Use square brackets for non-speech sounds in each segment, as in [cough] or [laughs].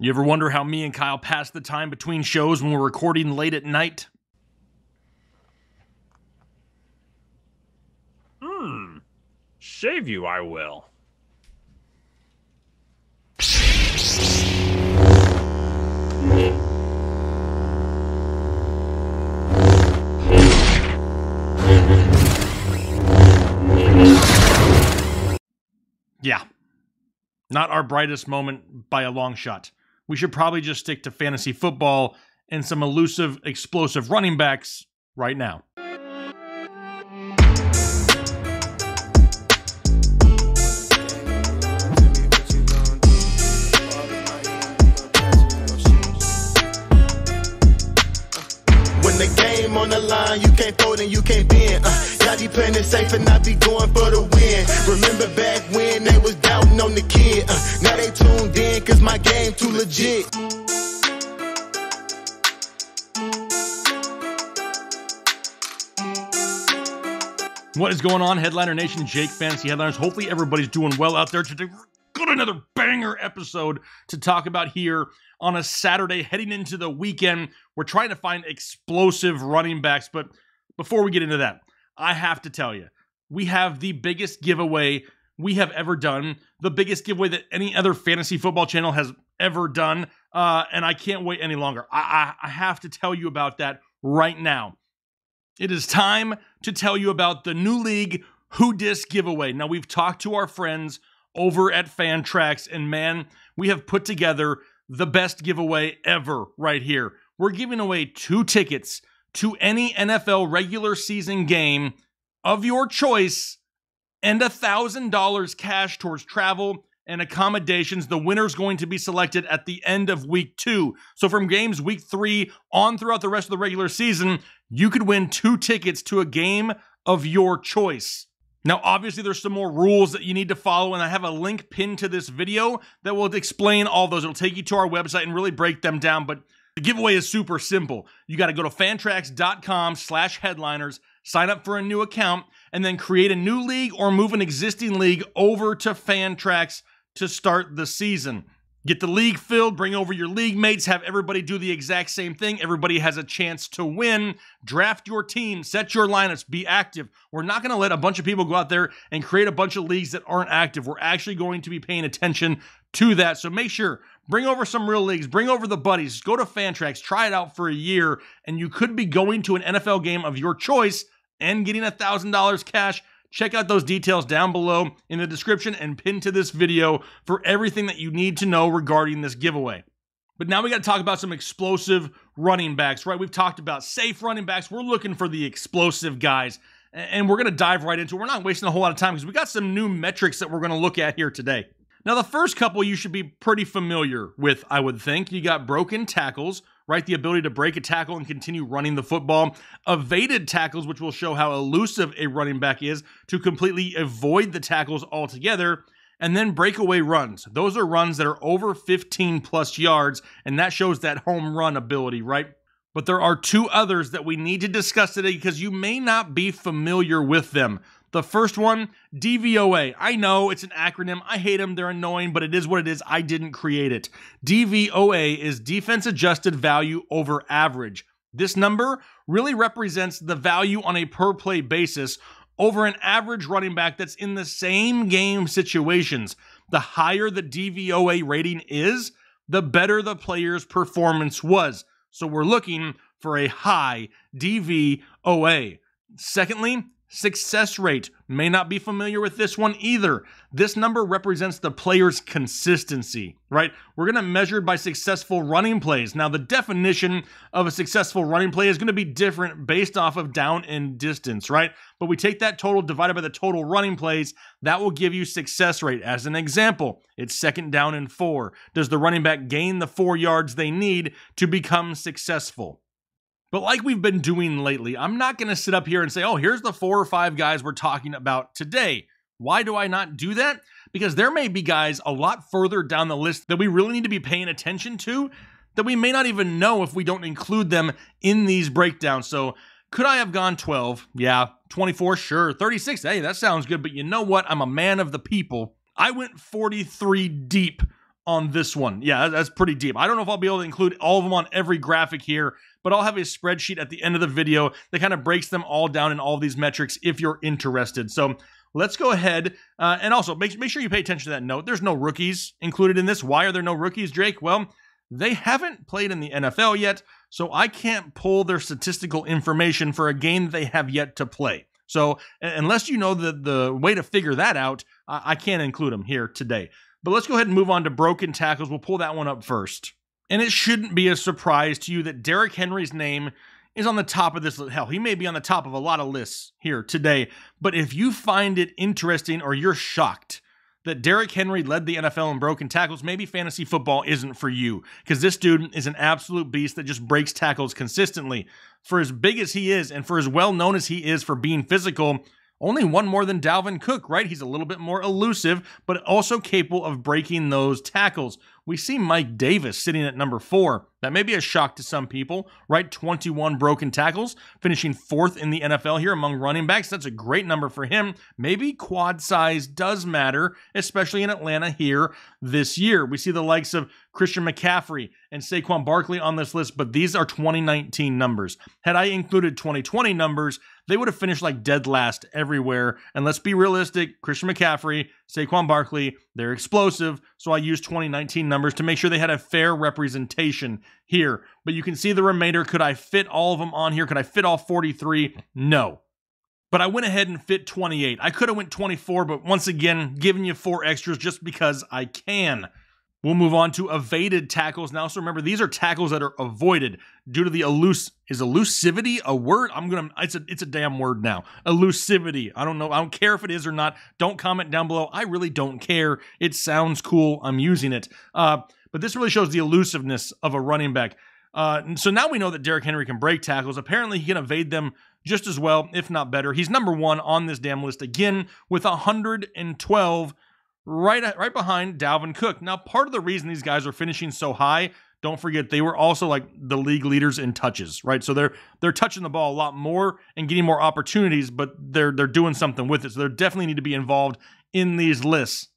You ever wonder how me and Kyle pass the time between shows when we're recording late at night? Hmm. Shave you, I will. Yeah. Not our brightest moment by a long shot we should probably just stick to fantasy football and some elusive, explosive running backs right now. game on the line, you can't fold and you can't bend. Uh, y'all be playing it safe and I be going for the win. Remember back when they was doubting on the kid. Uh, now they tuned in, cause my game too legit. What is going on, Headliner Nation, Jake Fantasy Headliners? Hopefully, everybody's doing well out there today what another banger episode to talk about here on a Saturday heading into the weekend. We're trying to find explosive running backs, but before we get into that, I have to tell you, we have the biggest giveaway we have ever done, the biggest giveaway that any other fantasy football channel has ever done, uh, and I can't wait any longer. I, I, I have to tell you about that right now. It is time to tell you about the new league Who Dis giveaway. Now, we've talked to our friends over at Fantrax. And man, we have put together the best giveaway ever right here. We're giving away two tickets to any NFL regular season game of your choice and $1,000 cash towards travel and accommodations. The winner's going to be selected at the end of week two. So, from games week three on throughout the rest of the regular season, you could win two tickets to a game of your choice. Now, obviously, there's some more rules that you need to follow, and I have a link pinned to this video that will explain all those. It'll take you to our website and really break them down, but the giveaway is super simple. You got to go to fantrax.com slash headliners, sign up for a new account, and then create a new league or move an existing league over to Fantrax to start the season. Get the league filled, bring over your league mates, have everybody do the exact same thing. Everybody has a chance to win. Draft your team, set your lineups, be active. We're not going to let a bunch of people go out there and create a bunch of leagues that aren't active. We're actually going to be paying attention to that. So make sure bring over some real leagues, bring over the buddies, go to Fantrax, try it out for a year, and you could be going to an NFL game of your choice and getting a $1,000 cash Check out those details down below in the description and pinned to this video for everything that you need to know regarding this giveaway. But now we got to talk about some explosive running backs, right? We've talked about safe running backs. We're looking for the explosive guys, and we're going to dive right into it. We're not wasting a whole lot of time because we got some new metrics that we're going to look at here today. Now, the first couple you should be pretty familiar with, I would think. You got broken tackles, right? The ability to break a tackle and continue running the football, evaded tackles, which will show how elusive a running back is to completely avoid the tackles altogether. And then breakaway runs. Those are runs that are over 15 plus yards, and that shows that home run ability, right? But there are two others that we need to discuss today because you may not be familiar with them. The first one, DVOA. I know it's an acronym. I hate them. They're annoying, but it is what it is. I didn't create it. DVOA is defense adjusted value over average. This number really represents the value on a per play basis over an average running back that's in the same game situations. The higher the DVOA rating is, the better the player's performance was. So we're looking for a high DVOA. Secondly, Success rate may not be familiar with this one either. This number represents the player's consistency, right? We're going to measure by successful running plays. Now, the definition of a successful running play is going to be different based off of down and distance, right? But we take that total divided by the total running plays. That will give you success rate. As an example, it's second down and four. Does the running back gain the four yards they need to become successful? But like we've been doing lately, I'm not going to sit up here and say, oh, here's the four or five guys we're talking about today. Why do I not do that? Because there may be guys a lot further down the list that we really need to be paying attention to that we may not even know if we don't include them in these breakdowns. So, could I have gone 12? Yeah. 24? Sure. 36? Hey, that sounds good. But you know what? I'm a man of the people. I went 43 deep on this one. Yeah, that's pretty deep. I don't know if I'll be able to include all of them on every graphic here but I'll have a spreadsheet at the end of the video that kind of breaks them all down in all of these metrics if you're interested. So let's go ahead uh, and also make, make sure you pay attention to that note. There's no rookies included in this. Why are there no rookies, Drake? Well, they haven't played in the NFL yet, so I can't pull their statistical information for a game they have yet to play. So unless you know the, the way to figure that out, I, I can't include them here today. But let's go ahead and move on to broken tackles. We'll pull that one up first. And it shouldn't be a surprise to you that Derrick Henry's name is on the top of this list. Hell, he may be on the top of a lot of lists here today. But if you find it interesting or you're shocked that Derrick Henry led the NFL in broken tackles, maybe fantasy football isn't for you because this dude is an absolute beast that just breaks tackles consistently. For as big as he is and for as well known as he is for being physical, only one more than Dalvin Cook, right? He's a little bit more elusive, but also capable of breaking those tackles we see Mike Davis sitting at number four. That may be a shock to some people, right? 21 broken tackles, finishing fourth in the NFL here among running backs. That's a great number for him. Maybe quad size does matter, especially in Atlanta here this year. We see the likes of Christian McCaffrey and Saquon Barkley on this list, but these are 2019 numbers. Had I included 2020 numbers, they would have finished like dead last everywhere. And let's be realistic Christian McCaffrey, Saquon Barkley, they're explosive. So I used 2019 numbers to make sure they had a fair representation here. But you can see the remainder. Could I fit all of them on here? Could I fit all 43? No. But I went ahead and fit 28. I could have went 24, but once again, giving you four extras just because I can. We'll move on to evaded tackles now. So remember, these are tackles that are avoided due to the elus is elusivity a word? I'm gonna it's a it's a damn word now. Elusivity. I don't know. I don't care if it is or not. Don't comment down below. I really don't care. It sounds cool. I'm using it. Uh, but this really shows the elusiveness of a running back. Uh, so now we know that Derrick Henry can break tackles. Apparently, he can evade them just as well, if not better. He's number one on this damn list again with 112, right right behind Dalvin Cook. Now, part of the reason these guys are finishing so high, don't forget they were also like the league leaders in touches, right? So they're they're touching the ball a lot more and getting more opportunities, but they're they're doing something with it. So they definitely need to be involved in these lists.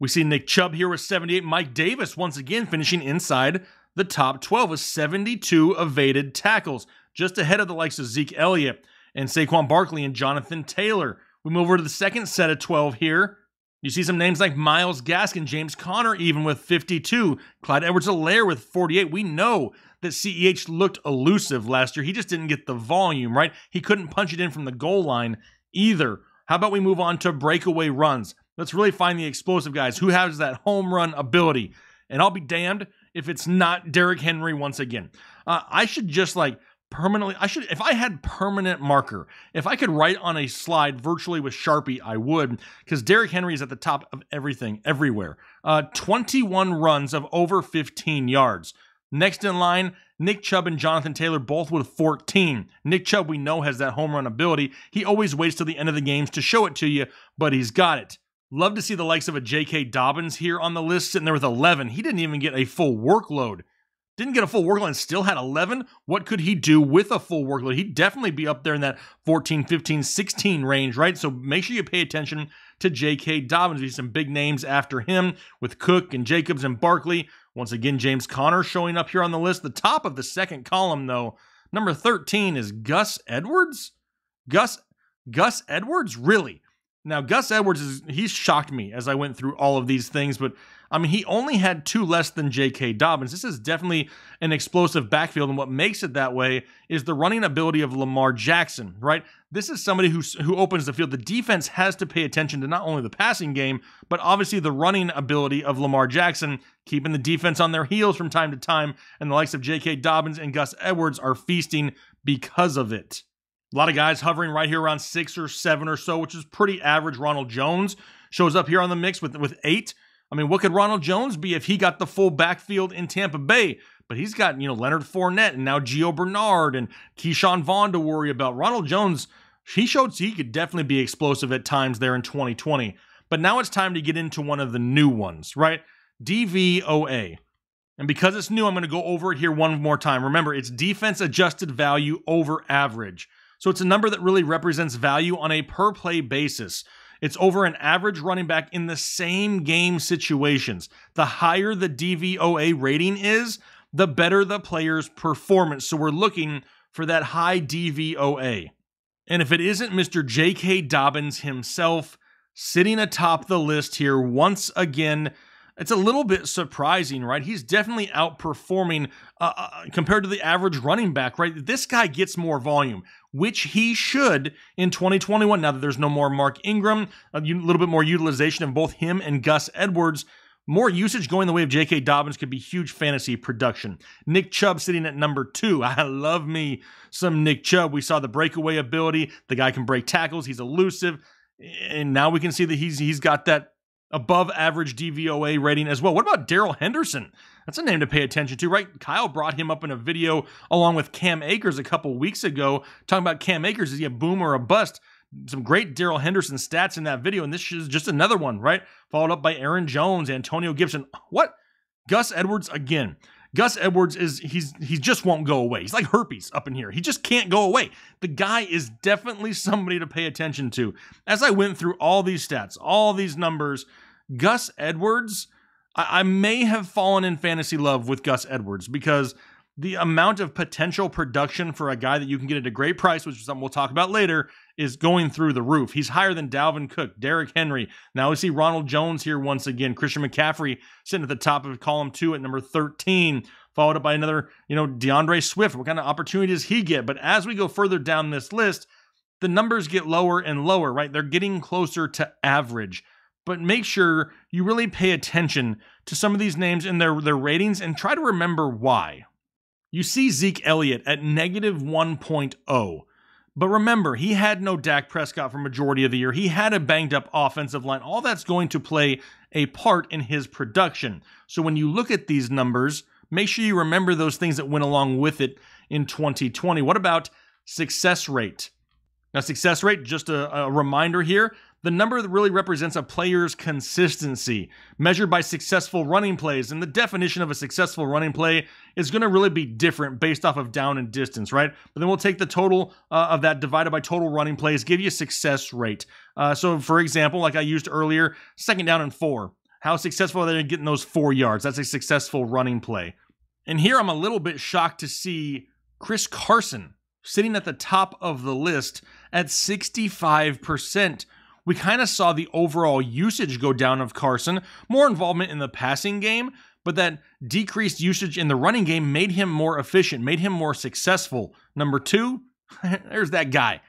We see Nick Chubb here with 78. Mike Davis once again finishing inside the top 12 with 72 evaded tackles, just ahead of the likes of Zeke Elliott and Saquon Barkley and Jonathan Taylor. We move over to the second set of 12 here. You see some names like Miles Gaskin, James Connor, even with 52, Clyde Edwards Alaire with 48. We know that CEH looked elusive last year. He just didn't get the volume, right? He couldn't punch it in from the goal line either. How about we move on to breakaway runs? Let's really find the explosive guys who has that home run ability. And I'll be damned if it's not Derrick Henry once again. Uh, I should just like permanently, I should, if I had permanent marker, if I could write on a slide virtually with Sharpie, I would, because Derrick Henry is at the top of everything, everywhere. Uh, 21 runs of over 15 yards. Next in line, Nick Chubb and Jonathan Taylor both with 14. Nick Chubb, we know, has that home run ability. He always waits till the end of the games to show it to you, but he's got it. Love to see the likes of a J.K. Dobbins here on the list, sitting there with 11. He didn't even get a full workload. Didn't get a full workload and still had 11. What could he do with a full workload? He'd definitely be up there in that 14, 15, 16 range, right? So make sure you pay attention to J.K. Dobbins. There's some big names after him with Cook and Jacobs and Barkley. Once again, James Conner showing up here on the list. The top of the second column, though, number 13 is Gus Edwards. Gus Gus Edwards, really? Now, Gus Edwards is he's shocked me as I went through all of these things, but I mean, he only had two less than J.K. Dobbins. This is definitely an explosive backfield, and what makes it that way is the running ability of Lamar Jackson, right? This is somebody who, who opens the field. The defense has to pay attention to not only the passing game, but obviously the running ability of Lamar Jackson, keeping the defense on their heels from time to time, and the likes of J.K. Dobbins and Gus Edwards are feasting because of it. A lot of guys hovering right here around six or seven or so, which is pretty average. Ronald Jones shows up here on the mix with, with eight. I mean, what could Ronald Jones be if he got the full backfield in Tampa Bay? But he's got, you know, Leonard Fournette and now Gio Bernard and Keyshawn Vaughn to worry about. Ronald Jones, he showed he could definitely be explosive at times there in 2020. But now it's time to get into one of the new ones, right? DVOA. And because it's new, I'm going to go over it here one more time. Remember, it's defense adjusted value over average. So it's a number that really represents value on a per play basis. It's over an average running back in the same game situations. The higher the DVOA rating is, the better the player's performance. So we're looking for that high DVOA. And if it isn't Mr. J.K. Dobbins himself sitting atop the list here once again, it's a little bit surprising, right? He's definitely outperforming uh, uh compared to the average running back, right? This guy gets more volume which he should in 2021. Now that there's no more Mark Ingram, a little bit more utilization of both him and Gus Edwards. More usage going the way of J.K. Dobbins could be huge fantasy production. Nick Chubb sitting at number two. [laughs] I love me some Nick Chubb. We saw the breakaway ability. The guy can break tackles. He's elusive, and now we can see that he's he's got that above average DVOA rating as well. What about Daryl Henderson? That's a name to pay attention to, right? Kyle brought him up in a video along with Cam Akers a couple weeks ago, talking about Cam Akers. Is he a boom or a bust? Some great Daryl Henderson stats in that video, and this is just another one, right? Followed up by Aaron Jones, Antonio Gibson. What? Gus Edwards again. Gus Edwards is he's he just won't go away. He's like herpes up in here. He just can't go away. The guy is definitely somebody to pay attention to. As I went through all these stats, all these numbers, Gus Edwards, I, I may have fallen in fantasy love with Gus Edwards because the amount of potential production for a guy that you can get at a great price, which is something we'll talk about later, is going through the roof. He's higher than Dalvin Cook, Derrick Henry. Now we see Ronald Jones here once again. Christian McCaffrey sitting at the top of column two at number 13, followed up by another, you know, DeAndre Swift. What kind of opportunity does he get? But as we go further down this list, the numbers get lower and lower, right? They're getting closer to average. But make sure you really pay attention to some of these names and their, their ratings and try to remember why. You see Zeke Elliott at negative 1.0. But remember, he had no Dak Prescott for majority of the year. He had a banged up offensive line. All that's going to play a part in his production. So when you look at these numbers, make sure you remember those things that went along with it in 2020. What about success rate? Now, success rate, just a, a reminder here, the number really represents a player's consistency, measured by successful running plays. And the definition of a successful running play is going to really be different based off of down and distance, right? But then we'll take the total uh, of that divided by total running plays, give you a success rate. Uh, so, for example, like I used earlier, second down and four. How successful are they getting those four yards? That's a successful running play. And here I'm a little bit shocked to see Chris Carson sitting at the top of the list at 65% we kind of saw the overall usage go down of Carson, more involvement in the passing game, but that decreased usage in the running game made him more efficient, made him more successful. Number two, [laughs] there's that guy.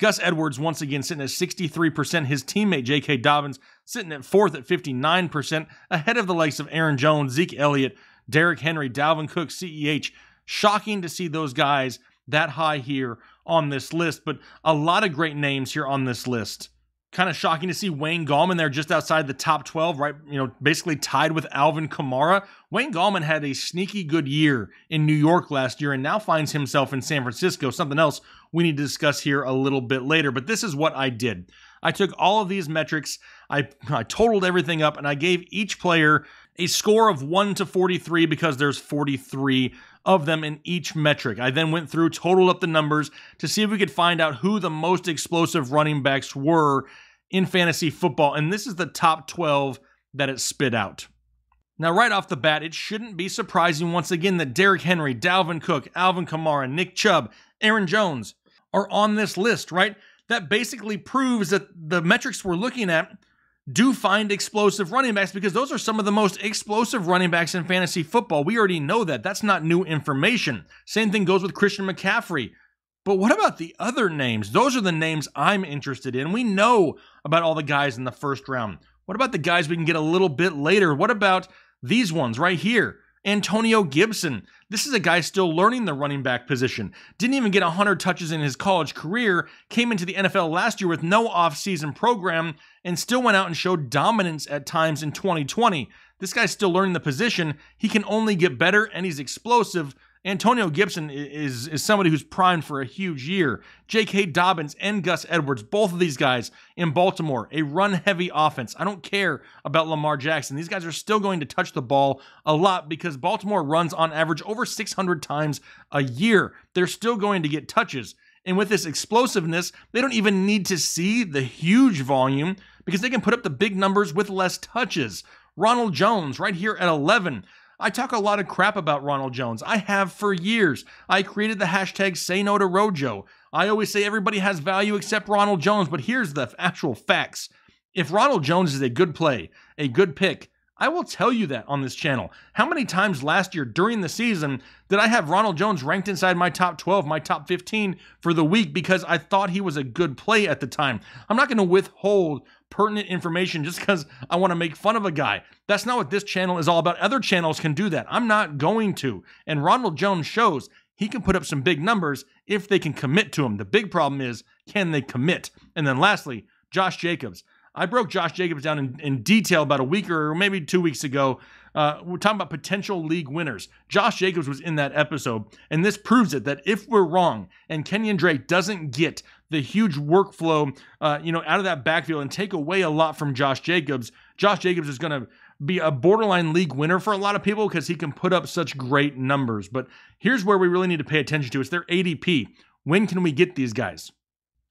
Gus Edwards once again sitting at 63%. His teammate J.K. Dobbins sitting at fourth at 59%, ahead of the likes of Aaron Jones, Zeke Elliott, Derrick Henry, Dalvin Cook, CEH. Shocking to see those guys that high here on this list, but a lot of great names here on this list kind of shocking to see Wayne Gallman there just outside the top 12, right? You know, basically tied with Alvin Kamara. Wayne Gallman had a sneaky good year in New York last year and now finds himself in San Francisco, something else we need to discuss here a little bit later. But this is what I did I took all of these metrics, I, I totaled everything up, and I gave each player a score of 1 to 43 because there's 43 of them in each metric. I then went through, totaled up the numbers to see if we could find out who the most explosive running backs were in fantasy football. And this is the top 12 that it spit out. Now, right off the bat, it shouldn't be surprising once again that Derrick Henry, Dalvin Cook, Alvin Kamara, Nick Chubb, Aaron Jones are on this list, right? That basically proves that the metrics we're looking at do find explosive running backs because those are some of the most explosive running backs in fantasy football. We already know that. That's not new information. Same thing goes with Christian McCaffrey. But what about the other names? Those are the names I'm interested in. We know about all the guys in the first round. What about the guys we can get a little bit later? What about these ones right here? Antonio Gibson. This is a guy still learning the running back position. Didn't even get 100 touches in his college career, came into the NFL last year with no offseason program, and still went out and showed dominance at times in 2020. This guy's still learning the position. He can only get better, and he's explosive. Antonio Gibson is, is somebody who's primed for a huge year. J.K. Dobbins and Gus Edwards, both of these guys in Baltimore, a run heavy offense. I don't care about Lamar Jackson. These guys are still going to touch the ball a lot because Baltimore runs on average over 600 times a year. They're still going to get touches. And with this explosiveness, they don't even need to see the huge volume because they can put up the big numbers with less touches. Ronald Jones, right here at 11, I talk a lot of crap about Ronald Jones. I have for years. I created the hashtag say no to Rojo. I always say everybody has value except Ronald Jones, but here's the actual facts. If Ronald Jones is a good play, a good pick, I will tell you that on this channel. How many times last year during the season did I have Ronald Jones ranked inside my top 12, my top 15 for the week because I thought he was a good play at the time? I'm not going to withhold pertinent information just because I want to make fun of a guy. That's not what this channel is all about. Other channels can do that. I'm not going to. And Ronald Jones shows he can put up some big numbers if they can commit to him. The big problem is can they commit? And then lastly, Josh Jacobs. I broke Josh Jacobs down in, in detail about a week or maybe two weeks ago. Uh, we're talking about potential league winners. Josh Jacobs was in that episode, and this proves it that if we're wrong and Kenyon Drake doesn't get the huge workflow, uh, you know, out of that backfield and take away a lot from Josh Jacobs, Josh Jacobs is going to be a borderline league winner for a lot of people because he can put up such great numbers. But here's where we really need to pay attention to: it's their ADP. When can we get these guys?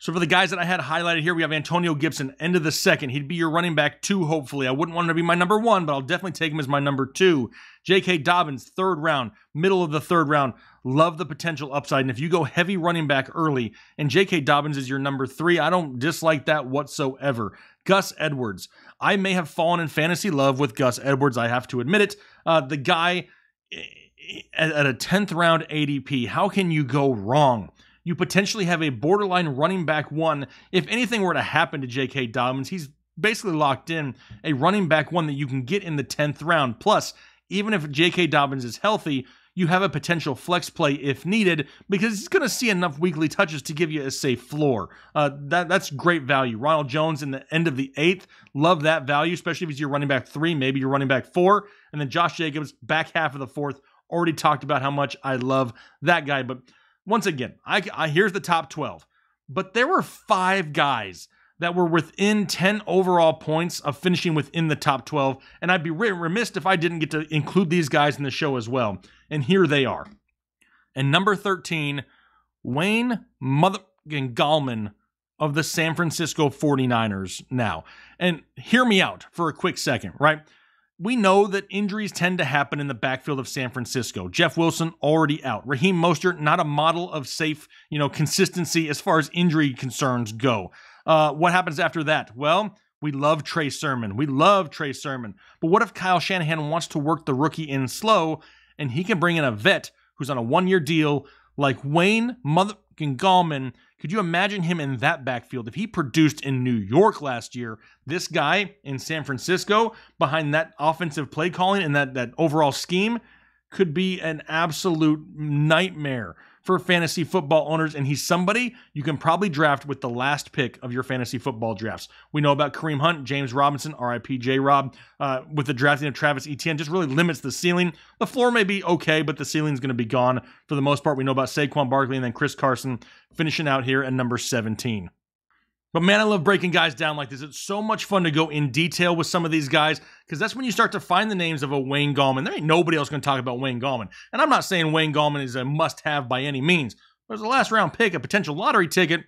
So for the guys that I had highlighted here, we have Antonio Gibson, end of the second. He'd be your running back two, hopefully. I wouldn't want him to be my number one, but I'll definitely take him as my number two. J.K. Dobbins, third round, middle of the third round. Love the potential upside. And if you go heavy running back early and J.K. Dobbins is your number three, I don't dislike that whatsoever. Gus Edwards. I may have fallen in fantasy love with Gus Edwards. I have to admit it. Uh, the guy eh, eh, at a 10th round ADP, how can you go wrong? you potentially have a borderline running back one. If anything were to happen to J.K. Dobbins, he's basically locked in a running back one that you can get in the 10th round. Plus, even if J.K. Dobbins is healthy, you have a potential flex play if needed because he's going to see enough weekly touches to give you a safe floor. Uh, that that's great value. Ronald Jones in the end of the eighth, love that value, especially if he's your running back three, maybe your running back four, and then Josh Jacobs back half of the fourth. Already talked about how much I love that guy, but once again, I, I here's the top 12, but there were five guys that were within 10 overall points of finishing within the top 12. And I'd be remiss if I didn't get to include these guys in the show as well. And here they are. And number 13, Wayne Mother Gallman of the San Francisco 49ers now. And hear me out for a quick second, right? we know that injuries tend to happen in the backfield of San Francisco. Jeff Wilson already out. Raheem Mostert not a model of safe, you know, consistency as far as injury concerns go. Uh, what happens after that? Well, we love Trey Sermon. We love Trey Sermon. But what if Kyle Shanahan wants to work the rookie in slow and he can bring in a vet who's on a one-year deal like Wayne Mother and Gallman. Could you imagine him in that backfield? If he produced in New York last year, this guy in San Francisco behind that offensive play calling and that, that overall scheme could be an absolute nightmare for fantasy football owners, and he's somebody you can probably draft with the last pick of your fantasy football drafts. We know about Kareem Hunt, James Robinson, RIP J Rob. Uh, with the drafting of Travis Etienne, just really limits the ceiling. The floor may be okay, but the ceiling's going to be gone for the most part. We know about Saquon Barkley and then Chris Carson finishing out here at number 17. But man, I love breaking guys down like this. It's so much fun to go in detail with some of these guys because that's when you start to find the names of a Wayne Gallman. There ain't nobody else going to talk about Wayne Gallman. And I'm not saying Wayne Gallman is a must have by any means, but as a last round pick, a potential lottery ticket,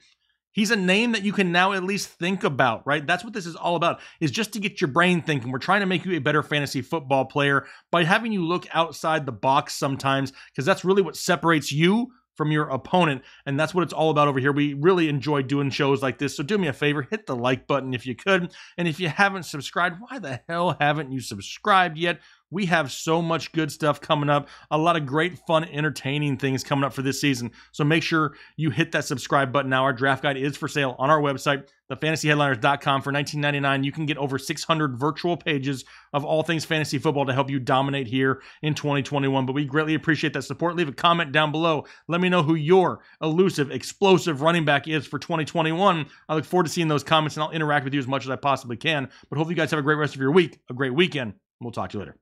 he's a name that you can now at least think about, right? That's what this is all about, is just to get your brain thinking. We're trying to make you a better fantasy football player by having you look outside the box sometimes because that's really what separates you from your opponent. And that's what it's all about over here. We really enjoy doing shows like this. So do me a favor, hit the like button if you could. And if you haven't subscribed, why the hell haven't you subscribed yet? We have so much good stuff coming up, a lot of great, fun, entertaining things coming up for this season. So make sure you hit that subscribe button now. Our draft guide is for sale on our website thefantasyheadliners.com for 19.99 you can get over 600 virtual pages of all things fantasy football to help you dominate here in 2021 but we greatly appreciate that support leave a comment down below let me know who your elusive explosive running back is for 2021 i look forward to seeing those comments and i'll interact with you as much as i possibly can but hope you guys have a great rest of your week a great weekend we'll talk to you later